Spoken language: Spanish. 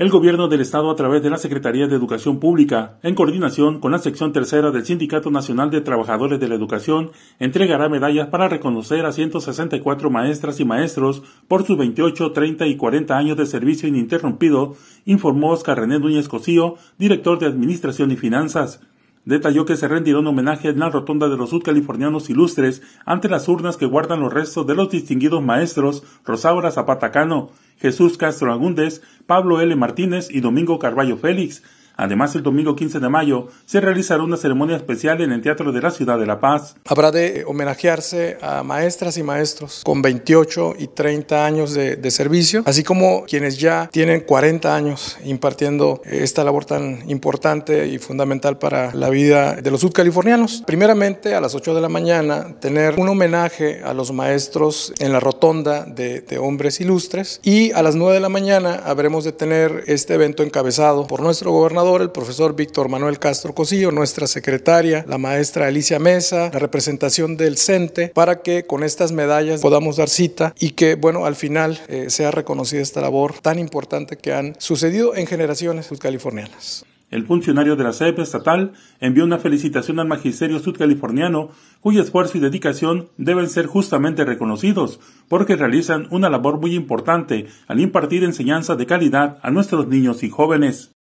el Gobierno del Estado a través de la Secretaría de Educación Pública, en coordinación con la sección tercera del Sindicato Nacional de Trabajadores de la Educación, entregará medallas para reconocer a 164 maestras y maestros por sus 28, 30 y 40 años de servicio ininterrumpido, informó Oscar René Núñez Cosío, director de Administración y Finanzas. Detalló que se rendirá un homenaje en la rotonda de los sudcalifornianos ilustres ante las urnas que guardan los restos de los distinguidos maestros Rosaura Zapatacano, Jesús Castro Agúndez, Pablo L. Martínez y Domingo Carballo Félix, Además, el domingo 15 de mayo se realizará una ceremonia especial en el Teatro de la Ciudad de La Paz. Habrá de homenajearse a maestras y maestros con 28 y 30 años de, servicio, así como quienes ya tienen 40 años impartiendo esta labor tan importante y fundamental para la vida de los sudcalifornianos. Primeramente, a las 8 de la mañana, tener un homenaje a los maestros en la rotonda de, de hombres ilustres y a las 9 de la mañana habremos de tener este evento encabezado por nuestro gobernador el profesor Víctor Manuel Castro Cosillo, nuestra secretaria, la maestra Alicia Mesa, la representación del CENTE, para que con estas medallas podamos dar cita y que, bueno, al final eh, sea reconocida esta labor tan importante que han sucedido en generaciones sudcalifornianas. El funcionario de la CEP estatal envió una felicitación al magisterio sudcaliforniano, cuyo esfuerzo y dedicación deben ser justamente reconocidos, porque realizan una labor muy importante al impartir enseñanza de calidad a nuestros niños y jóvenes.